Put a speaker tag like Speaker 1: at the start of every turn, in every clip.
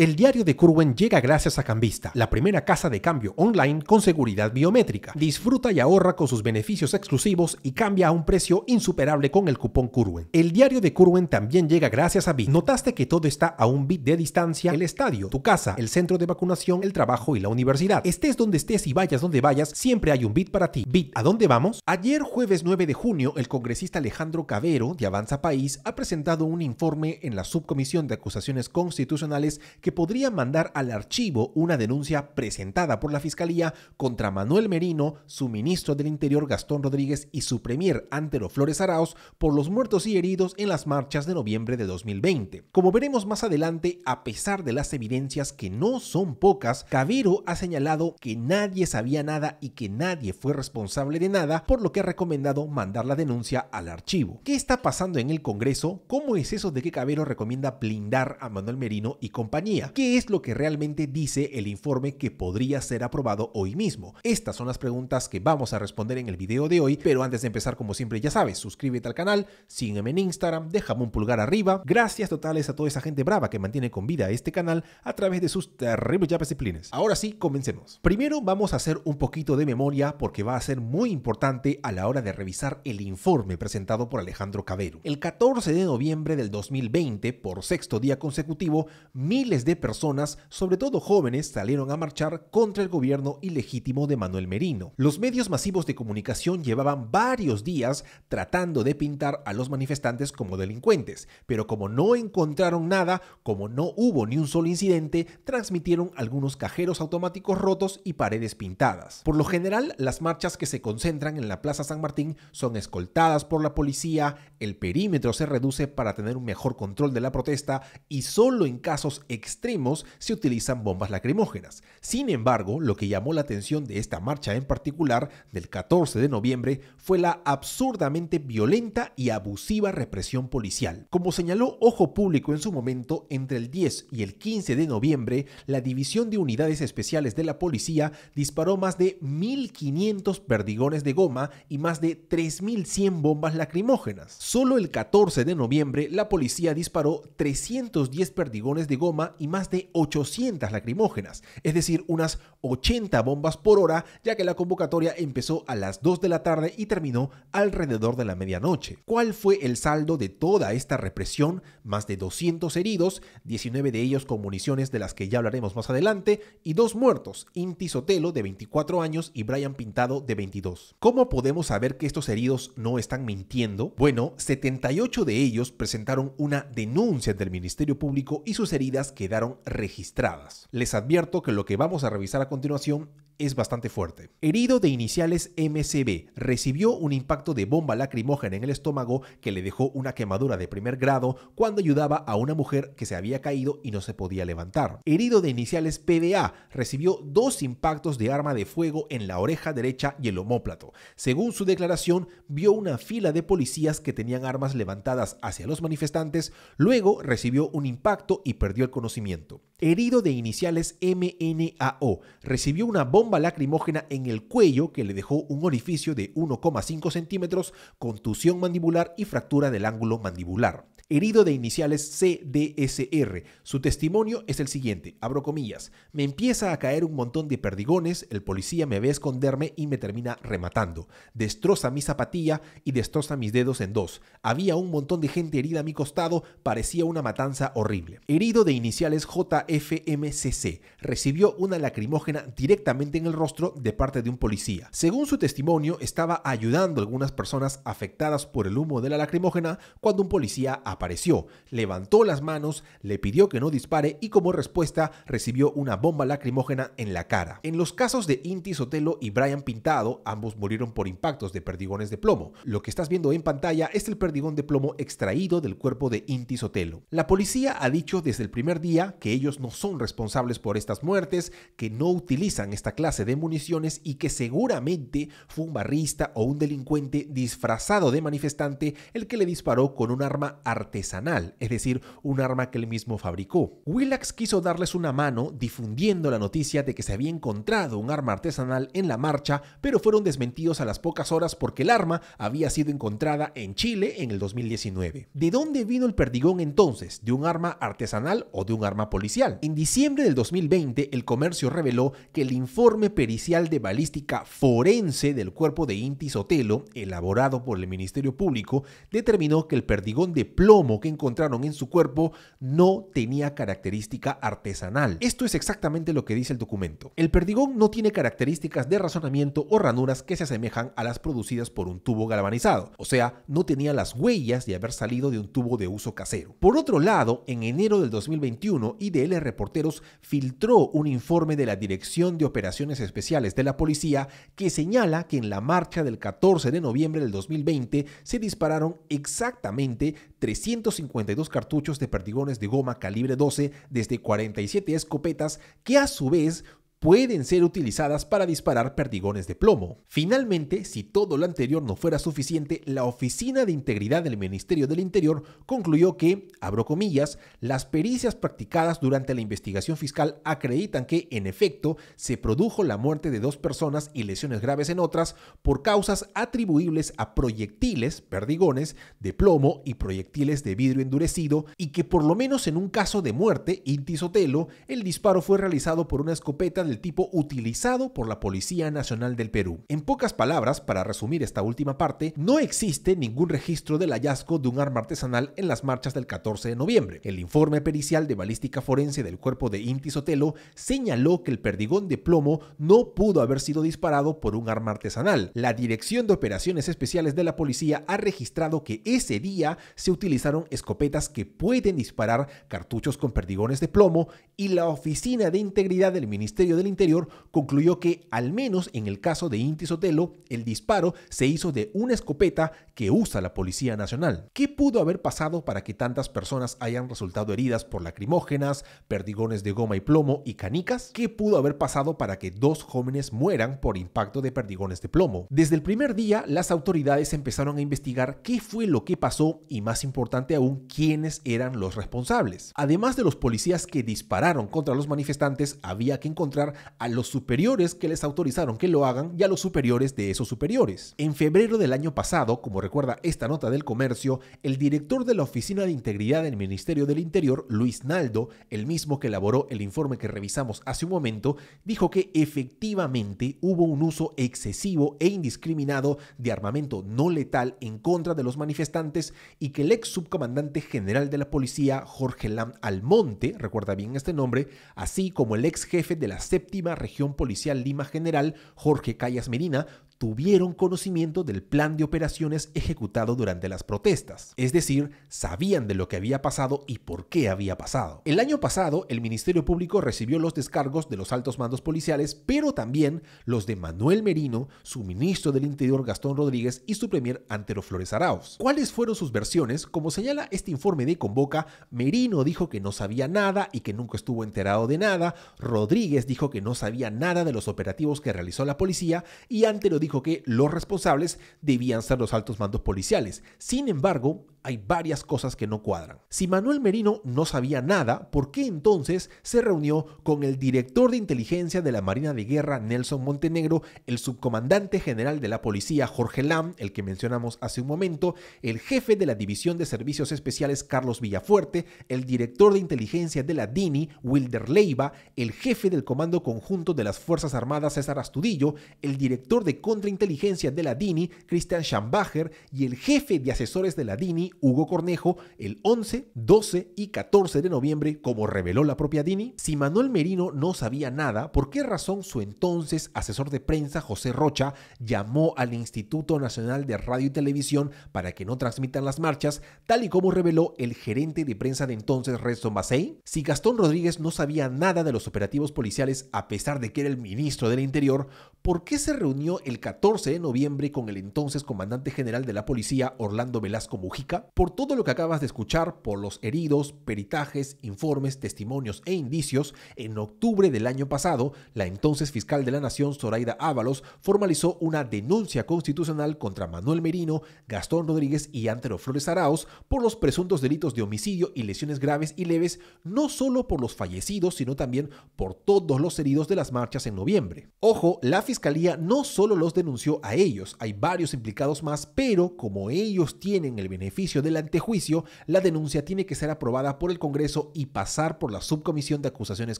Speaker 1: El diario de Curwen llega gracias a Cambista, la primera casa de cambio online con seguridad biométrica. Disfruta y ahorra con sus beneficios exclusivos y cambia a un precio insuperable con el cupón Curwen. El diario de Curwen también llega gracias a Bit. ¿Notaste que todo está a un bit de distancia? El estadio, tu casa, el centro de vacunación, el trabajo y la universidad. Estés donde estés y vayas donde vayas, siempre hay un bit para ti. Bit, ¿a dónde vamos? Ayer jueves 9 de junio, el congresista Alejandro Cabero de Avanza País ha presentado un informe en la subcomisión de acusaciones constitucionales que que podría mandar al archivo una denuncia presentada por la Fiscalía contra Manuel Merino, su ministro del Interior Gastón Rodríguez y su premier Antero Flores Araos por los muertos y heridos en las marchas de noviembre de 2020. Como veremos más adelante, a pesar de las evidencias que no son pocas, Cabero ha señalado que nadie sabía nada y que nadie fue responsable de nada, por lo que ha recomendado mandar la denuncia al archivo. ¿Qué está pasando en el Congreso? ¿Cómo es eso de que Cabero recomienda blindar a Manuel Merino y compañía? ¿Qué es lo que realmente dice el informe que podría ser aprobado hoy mismo? Estas son las preguntas que vamos a responder en el video de hoy, pero antes de empezar, como siempre, ya sabes, suscríbete al canal, sígueme en Instagram, déjame un pulgar arriba. Gracias totales a toda esa gente brava que mantiene con vida este canal a través de sus terribles llaves disciplines. Ahora sí, comencemos. Primero vamos a hacer un poquito de memoria porque va a ser muy importante a la hora de revisar el informe presentado por Alejandro Cabero. El 14 de noviembre del 2020, por sexto día consecutivo, miles de de personas, sobre todo jóvenes, salieron a marchar contra el gobierno ilegítimo de Manuel Merino. Los medios masivos de comunicación llevaban varios días tratando de pintar a los manifestantes como delincuentes, pero como no encontraron nada, como no hubo ni un solo incidente, transmitieron algunos cajeros automáticos rotos y paredes pintadas. Por lo general, las marchas que se concentran en la Plaza San Martín son escoltadas por la policía, el perímetro se reduce para tener un mejor control de la protesta y solo en casos extremos extremos se utilizan bombas lacrimógenas. Sin embargo, lo que llamó la atención de esta marcha en particular del 14 de noviembre fue la absurdamente violenta y abusiva represión policial. Como señaló Ojo Público en su momento, entre el 10 y el 15 de noviembre, la División de Unidades Especiales de la Policía disparó más de 1.500 perdigones de goma y más de 3.100 bombas lacrimógenas. Solo el 14 de noviembre, la policía disparó 310 perdigones de goma y más de 800 lacrimógenas, es decir, unas 80 bombas por hora, ya que la convocatoria empezó a las 2 de la tarde y terminó alrededor de la medianoche. ¿Cuál fue el saldo de toda esta represión? Más de 200 heridos, 19 de ellos con municiones de las que ya hablaremos más adelante, y dos muertos, Inti Sotelo de 24 años y Brian Pintado de 22. ¿Cómo podemos saber que estos heridos no están mintiendo? Bueno, 78 de ellos presentaron una denuncia del Ministerio Público y sus heridas que quedaron registradas. Les advierto que lo que vamos a revisar a continuación es bastante fuerte. Herido de iniciales MCB, recibió un impacto de bomba lacrimógena en el estómago que le dejó una quemadura de primer grado cuando ayudaba a una mujer que se había caído y no se podía levantar. Herido de iniciales PDA, recibió dos impactos de arma de fuego en la oreja derecha y el homóplato. Según su declaración, vio una fila de policías que tenían armas levantadas hacia los manifestantes, luego recibió un impacto y perdió el conocimiento herido de iniciales MNAO. Recibió una bomba lacrimógena en el cuello que le dejó un orificio de 1,5 centímetros, contusión mandibular y fractura del ángulo mandibular herido de iniciales CDSR. Su testimonio es el siguiente, abro comillas, me empieza a caer un montón de perdigones, el policía me ve esconderme y me termina rematando, destroza mi zapatilla y destroza mis dedos en dos. Había un montón de gente herida a mi costado, parecía una matanza horrible. Herido de iniciales JFMCC, recibió una lacrimógena directamente en el rostro de parte de un policía. Según su testimonio, estaba ayudando a algunas personas afectadas por el humo de la lacrimógena cuando un policía apareció, levantó las manos, le pidió que no dispare y como respuesta recibió una bomba lacrimógena en la cara. En los casos de Inti Sotelo y Brian Pintado, ambos murieron por impactos de perdigones de plomo. Lo que estás viendo en pantalla es el perdigón de plomo extraído del cuerpo de Inti Sotelo. La policía ha dicho desde el primer día que ellos no son responsables por estas muertes, que no utilizan esta clase de municiones y que seguramente fue un barrista o un delincuente disfrazado de manifestante el que le disparó con un arma artificial artesanal, es decir, un arma que él mismo fabricó. Willax quiso darles una mano difundiendo la noticia de que se había encontrado un arma artesanal en la marcha, pero fueron desmentidos a las pocas horas porque el arma había sido encontrada en Chile en el 2019. ¿De dónde vino el perdigón entonces? ¿De un arma artesanal o de un arma policial? En diciembre del 2020, el comercio reveló que el informe pericial de balística forense del cuerpo de Inti Sotelo, elaborado por el Ministerio Público, determinó que el perdigón de plomo que encontraron en su cuerpo no tenía característica artesanal. Esto es exactamente lo que dice el documento. El perdigón no tiene características de razonamiento o ranuras que se asemejan a las producidas por un tubo galvanizado, o sea, no tenía las huellas de haber salido de un tubo de uso casero. Por otro lado, en enero del 2021, IDL Reporteros filtró un informe de la Dirección de Operaciones Especiales de la Policía que señala que en la marcha del 14 de noviembre del 2020 se dispararon exactamente 300 152 cartuchos de perdigones de goma calibre 12 desde 47 escopetas que a su vez pueden ser utilizadas para disparar perdigones de plomo. Finalmente, si todo lo anterior no fuera suficiente, la Oficina de Integridad del Ministerio del Interior concluyó que, abro comillas, las pericias practicadas durante la investigación fiscal acreditan que, en efecto, se produjo la muerte de dos personas y lesiones graves en otras por causas atribuibles a proyectiles, perdigones, de plomo y proyectiles de vidrio endurecido y que por lo menos en un caso de muerte, Intisotelo, el disparo fue realizado por una escopeta el tipo utilizado por la Policía Nacional del Perú. En pocas palabras, para resumir esta última parte, no existe ningún registro del hallazgo de un arma artesanal en las marchas del 14 de noviembre. El informe pericial de balística forense del cuerpo de Inti Sotelo señaló que el perdigón de plomo no pudo haber sido disparado por un arma artesanal. La Dirección de Operaciones Especiales de la Policía ha registrado que ese día se utilizaron escopetas que pueden disparar cartuchos con perdigones de plomo y la Oficina de Integridad del Ministerio del Interior concluyó que, al menos en el caso de Inti Sotelo, el disparo se hizo de una escopeta que usa la Policía Nacional. ¿Qué pudo haber pasado para que tantas personas hayan resultado heridas por lacrimógenas, perdigones de goma y plomo y canicas? ¿Qué pudo haber pasado para que dos jóvenes mueran por impacto de perdigones de plomo? Desde el primer día, las autoridades empezaron a investigar qué fue lo que pasó y, más importante aún, quiénes eran los responsables. Además de los policías que dispararon contra los manifestantes, había que encontrar a los superiores que les autorizaron que lo hagan y a los superiores de esos superiores. En febrero del año pasado, como recuerda esta nota del comercio, el director de la Oficina de Integridad del Ministerio del Interior, Luis Naldo, el mismo que elaboró el informe que revisamos hace un momento, dijo que efectivamente hubo un uso excesivo e indiscriminado de armamento no letal en contra de los manifestantes y que el ex subcomandante general de la policía, Jorge Lam Almonte, recuerda bien este nombre, así como el ex jefe de la séptima región policial Lima General, Jorge Callas Medina, tuvieron conocimiento del plan de operaciones ejecutado durante las protestas, es decir, sabían de lo que había pasado y por qué había pasado. El año pasado, el Ministerio Público recibió los descargos de los altos mandos policiales, pero también los de Manuel Merino, su ministro del Interior Gastón Rodríguez y su premier Antero Flores Arauz. ¿Cuáles fueron sus versiones? Como señala este informe de Convoca, Merino dijo que no sabía nada y que nunca estuvo enterado de nada, Rodríguez dijo que no sabía nada de los operativos que realizó la policía y Antero dijo que los responsables debían ser los altos mandos policiales. Sin embargo, hay varias cosas que no cuadran. Si Manuel Merino no sabía nada, ¿por qué entonces se reunió con el director de inteligencia de la Marina de Guerra, Nelson Montenegro, el subcomandante general de la policía, Jorge Lam, el que mencionamos hace un momento, el jefe de la División de Servicios Especiales, Carlos Villafuerte, el director de inteligencia de la DINI, Wilder Leiva, el jefe del Comando Conjunto de las Fuerzas Armadas, César Astudillo, el director de inteligencia de la DINI, Christian Schambacher, y el jefe de asesores de la DINI, Hugo Cornejo, el 11, 12 y 14 de noviembre, como reveló la propia DINI? Si Manuel Merino no sabía nada, ¿por qué razón su entonces asesor de prensa, José Rocha, llamó al Instituto Nacional de Radio y Televisión para que no transmitan las marchas, tal y como reveló el gerente de prensa de entonces, Redson Basey? Si Gastón Rodríguez no sabía nada de los operativos policiales a pesar de que era el ministro del Interior, ¿por qué se reunió el 14 de noviembre con el entonces comandante general de la policía Orlando Velasco Mujica. Por todo lo que acabas de escuchar, por los heridos, peritajes, informes, testimonios e indicios, en octubre del año pasado, la entonces fiscal de la Nación, Zoraida Ábalos, formalizó una denuncia constitucional contra Manuel Merino, Gastón Rodríguez y Antero Flores Araos por los presuntos delitos de homicidio y lesiones graves y leves, no solo por los fallecidos, sino también por todos los heridos de las marchas en noviembre. Ojo, la fiscalía no solo los denunció a ellos. Hay varios implicados más, pero como ellos tienen el beneficio del antejuicio, la denuncia tiene que ser aprobada por el Congreso y pasar por la Subcomisión de Acusaciones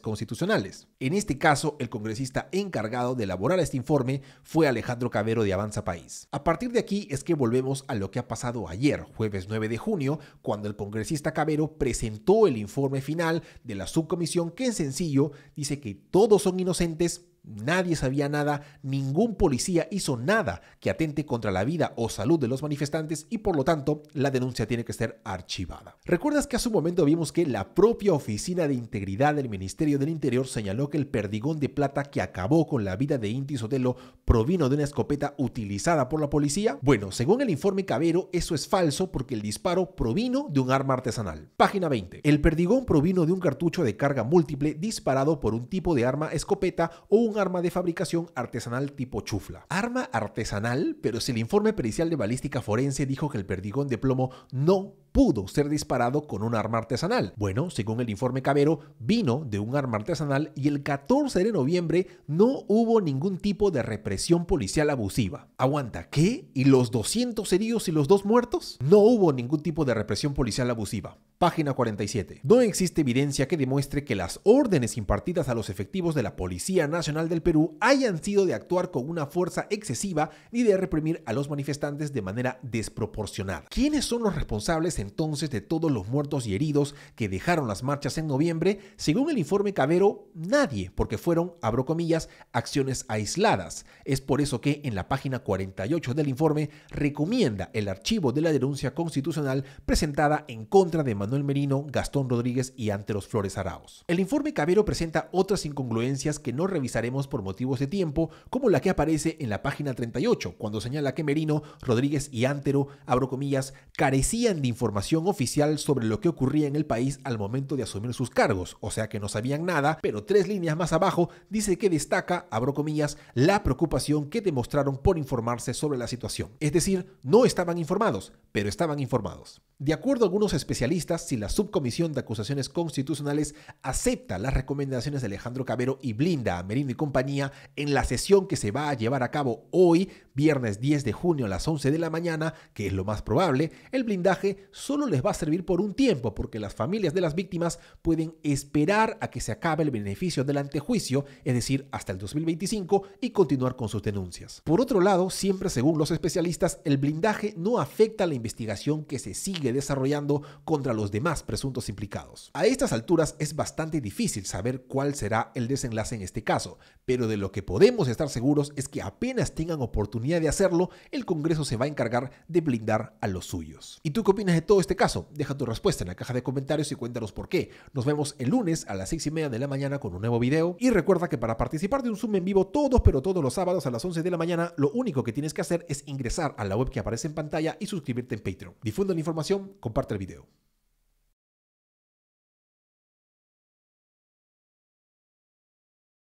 Speaker 1: Constitucionales. En este caso, el congresista encargado de elaborar este informe fue Alejandro Cabero de Avanza País. A partir de aquí es que volvemos a lo que ha pasado ayer, jueves 9 de junio, cuando el congresista Cabero presentó el informe final de la subcomisión que en sencillo dice que todos son inocentes Nadie sabía nada, ningún policía hizo nada que atente contra la vida o salud de los manifestantes y por lo tanto la denuncia tiene que ser archivada. ¿Recuerdas que hace un momento vimos que la propia Oficina de Integridad del Ministerio del Interior señaló que el perdigón de plata que acabó con la vida de Inti Sotelo provino de una escopeta utilizada por la policía? Bueno, según el informe Cabero, eso es falso porque el disparo provino de un arma artesanal. Página 20. El perdigón provino de un cartucho de carga múltiple disparado por un tipo de arma escopeta o un arma de fabricación artesanal tipo chufla. Arma artesanal, pero si el informe pericial de balística forense dijo que el perdigón de plomo no pudo ser disparado con un arma artesanal. Bueno, según el informe Cabero, vino de un arma artesanal y el 14 de noviembre no hubo ningún tipo de represión policial abusiva. Aguanta, ¿qué? ¿Y los 200 heridos y los dos muertos? No hubo ningún tipo de represión policial abusiva. Página 47. No existe evidencia que demuestre que las órdenes impartidas a los efectivos de la Policía Nacional del Perú hayan sido de actuar con una fuerza excesiva ni de reprimir a los manifestantes de manera desproporcionada. ¿Quiénes son los responsables entonces de todos los muertos y heridos que dejaron las marchas en noviembre? Según el informe Cabero, nadie, porque fueron, abro comillas, acciones aisladas. Es por eso que en la página 48 del informe recomienda el archivo de la denuncia constitucional presentada en contra de Manuel Manuel Merino, Gastón Rodríguez y ante Flores Araos. El informe Cabero presenta otras incongruencias que no revisaremos por motivos de tiempo, como la que aparece en la página 38, cuando señala que Merino, Rodríguez y Antero, abro comillas, carecían de información oficial sobre lo que ocurría en el país al momento de asumir sus cargos, o sea que no sabían nada, pero tres líneas más abajo dice que destaca, abro comillas, la preocupación que demostraron por informarse sobre la situación. Es decir, no estaban informados, pero estaban informados. De acuerdo a algunos especialistas, si la Subcomisión de Acusaciones Constitucionales acepta las recomendaciones de Alejandro Cabero y blinda a Merino y compañía en la sesión que se va a llevar a cabo hoy, viernes 10 de junio a las 11 de la mañana, que es lo más probable, el blindaje solo les va a servir por un tiempo porque las familias de las víctimas pueden esperar a que se acabe el beneficio del antejuicio, es decir, hasta el 2025, y continuar con sus denuncias. Por otro lado, siempre según los especialistas, el blindaje no afecta la investigación que se sigue desarrollando contra los demás presuntos implicados. A estas alturas es bastante difícil saber cuál será el desenlace en este caso, pero de lo que podemos estar seguros es que apenas tengan oportunidad de hacerlo, el Congreso se va a encargar de blindar a los suyos. ¿Y tú qué opinas de todo este caso? Deja tu respuesta en la caja de comentarios y cuéntanos por qué. Nos vemos el lunes a las 6 y media de la mañana con un nuevo video y recuerda que para participar de un Zoom en vivo todos pero todos los sábados a las 11 de la mañana lo único que tienes que hacer es ingresar a la web que aparece en pantalla y suscribirte en Patreon. Difunde la información, comparte el video.